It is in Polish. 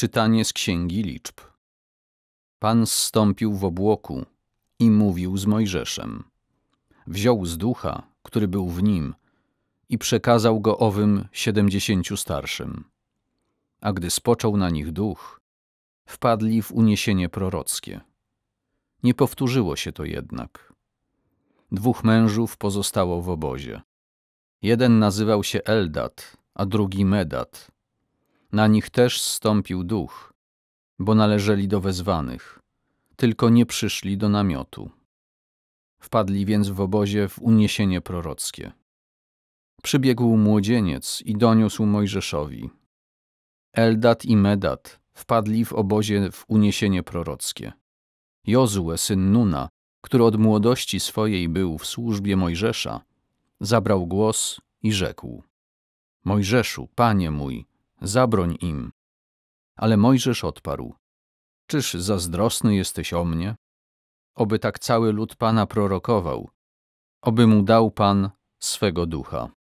Czytanie z Księgi Liczb. Pan zstąpił w obłoku i mówił z Mojżeszem. Wziął z ducha, który był w nim, i przekazał go owym siedemdziesięciu starszym. A gdy spoczął na nich duch, wpadli w uniesienie prorockie. Nie powtórzyło się to jednak. Dwóch mężów pozostało w obozie. Jeden nazywał się Eldat, a drugi Medat na nich też zstąpił duch, bo należeli do wezwanych, tylko nie przyszli do namiotu. Wpadli więc w obozie w uniesienie prorockie. Przybiegł młodzieniec i doniósł Mojżeszowi. Eldat i Medat wpadli w obozie w uniesienie prorockie. Jozue, syn Nuna, który od młodości swojej był w służbie Mojżesza, zabrał głos i rzekł: Mojżeszu, panie mój, zabroń im. Ale Mojżesz odparł. Czyż zazdrosny jesteś o mnie? Oby tak cały lud Pana prorokował, oby mu dał Pan swego ducha.